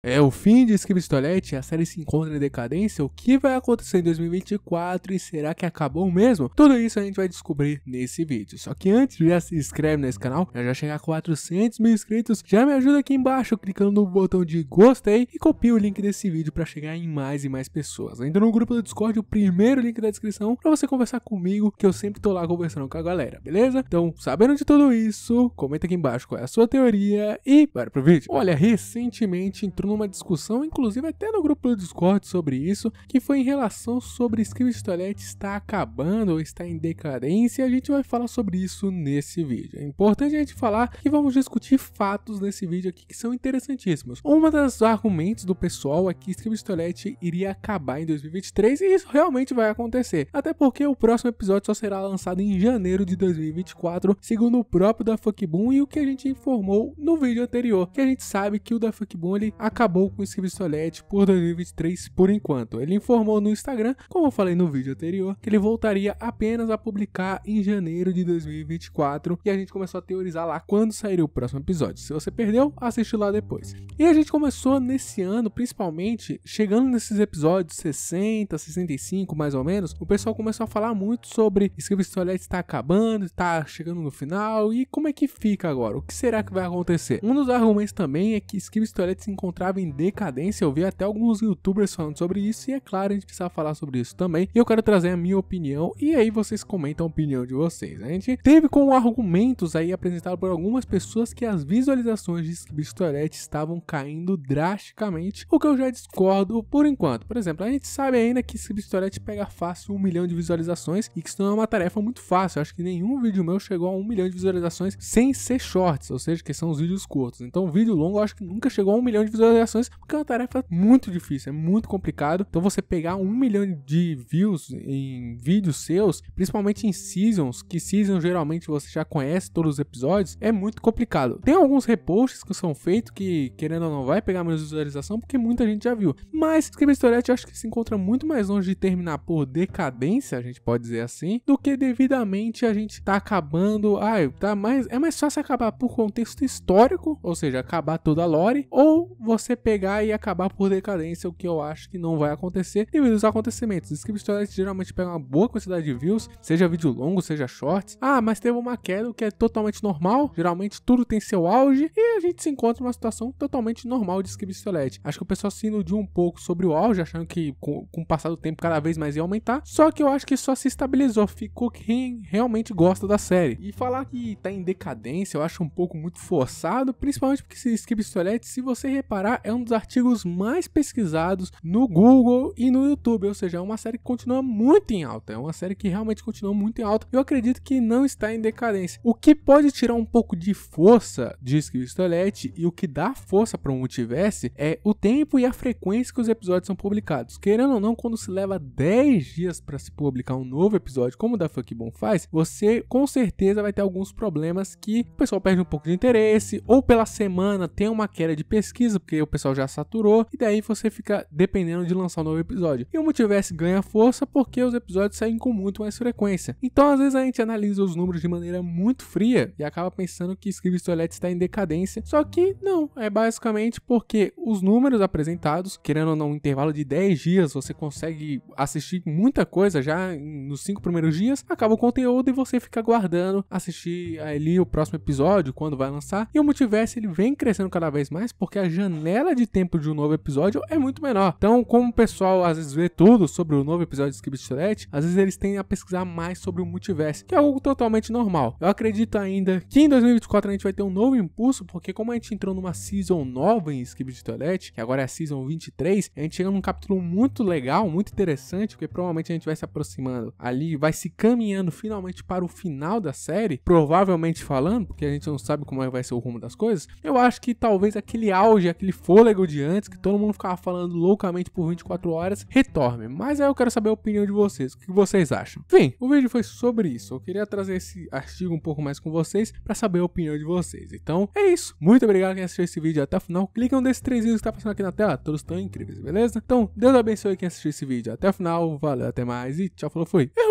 É o fim de Scriptolete? A série se encontra em decadência? O que vai acontecer em 2024 e será que acabou mesmo? Tudo isso a gente vai descobrir nesse vídeo. Só que antes, já se inscreve nesse canal, pra já chegar a 400 mil inscritos, já me ajuda aqui embaixo clicando no botão de gostei e copia o link desse vídeo para chegar em mais e mais pessoas. Entra no grupo do Discord, o primeiro link da descrição, para você conversar comigo, que eu sempre tô lá conversando com a galera, beleza? Então, sabendo de tudo isso, comenta aqui embaixo qual é a sua teoria e bora pro vídeo. Olha, recentemente entrou numa discussão, inclusive até no grupo do Discord sobre isso, que foi em relação sobre Script Toilette está acabando ou está em decadência, a gente vai falar sobre isso nesse vídeo. É importante a gente falar que vamos discutir fatos nesse vídeo aqui que são interessantíssimos. Uma das argumentos do pessoal é que Script Toilette iria acabar em 2023 e isso realmente vai acontecer, até porque o próximo episódio só será lançado em janeiro de 2024, segundo o próprio da Funkboom e o que a gente informou no vídeo anterior, que a gente sabe que o da Funkboom ele acabou acabou com o esquivo por 2023 por enquanto. Ele informou no Instagram, como eu falei no vídeo anterior, que ele voltaria apenas a publicar em janeiro de 2024 e a gente começou a teorizar lá quando sairia o próximo episódio. Se você perdeu, assiste lá depois. E a gente começou nesse ano, principalmente, chegando nesses episódios 60, 65 mais ou menos, o pessoal começou a falar muito sobre esquivo Soletti está acabando, está chegando no final e como é que fica agora? O que será que vai acontecer? Um dos argumentos também é que esquivo Soletti se encontrar estava em decadência. Eu vi até alguns youtubers falando sobre isso, e é claro, a gente precisa falar sobre isso também. E eu quero trazer a minha opinião, e aí vocês comentam a opinião de vocês. A gente teve com argumentos aí apresentados por algumas pessoas que as visualizações de Bistorete estavam caindo drasticamente, o que eu já discordo por enquanto. Por exemplo, a gente sabe ainda que Bistorete pega fácil um milhão de visualizações e que isso não é uma tarefa muito fácil. Eu acho que nenhum vídeo meu chegou a um milhão de visualizações sem ser shorts, ou seja, que são os vídeos curtos. Então, vídeo longo eu acho que nunca chegou a um milhão de visualizações visualizações, porque é uma tarefa muito difícil, é muito complicado. Então você pegar um milhão de views em vídeos seus, principalmente em seasons, que seasons geralmente você já conhece todos os episódios, é muito complicado. Tem alguns reposts que são feitos que, querendo ou não, vai pegar menos visualização, porque muita gente já viu. Mas escrever Storage acho que se encontra muito mais longe de terminar por decadência, a gente pode dizer assim, do que devidamente a gente tá acabando. Ai, tá mais. É mais fácil acabar por contexto histórico, ou seja, acabar toda a lore, ou você você pegar e acabar por decadência, o que eu acho que não vai acontecer e os acontecimentos. Script Stories geralmente pega uma boa quantidade de views, seja vídeo longo, seja shorts. Ah, mas teve uma queda, o que é totalmente normal. Geralmente tudo tem seu auge e a gente se encontra numa situação totalmente normal de Script Stories. Acho que o pessoal se iludiu um pouco sobre o auge, achando que com, com o passar do tempo cada vez mais ia aumentar. Só que eu acho que só se estabilizou, ficou quem realmente gosta da série. E falar que tá em decadência, eu acho um pouco muito forçado, principalmente porque esse Skip Stolet, se você reparar, é um dos artigos mais pesquisados no Google e no YouTube, ou seja, é uma série que continua muito em alta, é uma série que realmente continua muito em alta. Eu acredito que não está em decadência. O que pode tirar um pouco de força, diz Cristoletti, e o que dá força para um multiverso é o tempo e a frequência que os episódios são publicados. Querendo ou não, quando se leva 10 dias para se publicar um novo episódio, como o da Funk Bom faz, você com certeza vai ter alguns problemas que o pessoal perde um pouco de interesse, ou pela semana tem uma queda de pesquisa, porque pessoal já saturou, e daí você fica dependendo de lançar um novo episódio. E o Multiverse ganha força porque os episódios saem com muito mais frequência. Então, às vezes, a gente analisa os números de maneira muito fria e acaba pensando que Scribs Toilette está em decadência. Só que não, é basicamente porque os números apresentados, querendo ou não, um intervalo de 10 dias, você consegue assistir muita coisa já nos 5 primeiros dias, acaba o conteúdo e você fica aguardando assistir ali o próximo episódio, quando vai lançar. E o Multiverse ele vem crescendo cada vez mais porque a janela janela de tempo de um novo episódio é muito menor. Então, como o pessoal às vezes vê tudo sobre o novo episódio de Skip Tourette, às vezes eles têm a pesquisar mais sobre o multiverso, que é algo totalmente normal. Eu acredito ainda que em 2024 a gente vai ter um novo impulso, porque como a gente entrou numa season nova em Skip Tourette, que agora é a season 23, a gente chega num capítulo muito legal, muito interessante, porque provavelmente a gente vai se aproximando ali, vai se caminhando finalmente para o final da série, provavelmente falando, porque a gente não sabe como é vai ser o rumo das coisas. Eu acho que talvez aquele auge, aquele fôlego de antes, que todo mundo ficava falando loucamente por 24 horas, retorne. Mas aí eu quero saber a opinião de vocês, o que vocês acham. Enfim, o vídeo foi sobre isso. Eu queria trazer esse artigo um pouco mais com vocês para saber a opinião de vocês. Então é isso. Muito obrigado quem assistiu esse vídeo até o final. Clica um desses três vídeos que tá passando aqui na tela, todos estão incríveis, beleza? Então Deus abençoe quem assistiu esse vídeo até o final. Valeu, até mais e tchau, falou, fui. Errou!